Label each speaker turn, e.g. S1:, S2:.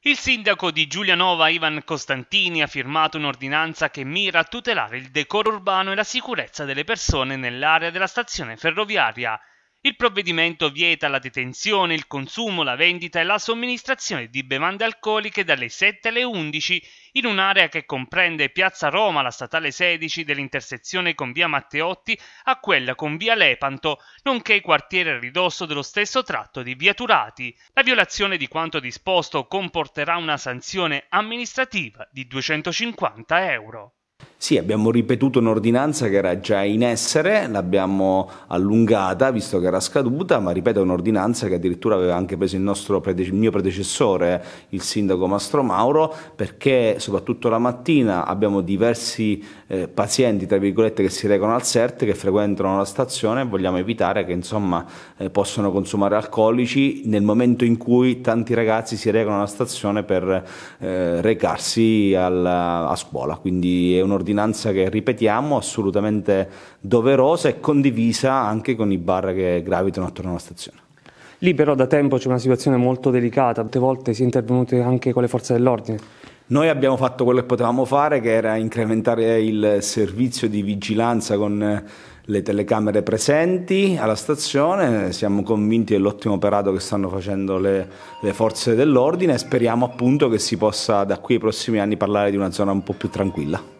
S1: Il sindaco di Giulianova Ivan Costantini ha firmato un'ordinanza che mira a tutelare il decoro urbano e la sicurezza delle persone nell'area della stazione ferroviaria il provvedimento vieta la detenzione, il consumo, la vendita e la somministrazione di bevande alcoliche dalle 7 alle 11 in un'area che comprende Piazza Roma, la statale 16 dell'intersezione con Via Matteotti a quella con Via Lepanto, nonché il quartiere a ridosso dello stesso tratto di Via Turati. La violazione di quanto disposto comporterà una sanzione amministrativa di 250 euro.
S2: Sì, abbiamo ripetuto un'ordinanza che era già in essere, l'abbiamo allungata visto che era scaduta, ma ripeto un'ordinanza che addirittura aveva anche preso il, nostro, il mio predecessore, il sindaco Mastro Mauro, perché soprattutto la mattina abbiamo diversi eh, pazienti, tra virgolette, che si recano al CERT, che frequentano la stazione e vogliamo evitare che insomma eh, possano consumare alcolici nel momento in cui tanti ragazzi si recano alla stazione per eh, recarsi alla, a scuola. Quindi è un'ordinanza un'ordinanza che ripetiamo assolutamente doverosa e condivisa anche con i bar che gravitano attorno alla stazione.
S3: Lì però da tempo c'è una situazione molto delicata, tante volte si è intervenuti anche con le forze dell'ordine.
S2: Noi abbiamo fatto quello che potevamo fare, che era incrementare il servizio di vigilanza con eh, le telecamere presenti alla stazione, siamo convinti dell'ottimo operato che stanno facendo le, le forze dell'ordine e speriamo appunto che si possa da qui ai prossimi anni parlare di una zona un po' più tranquilla.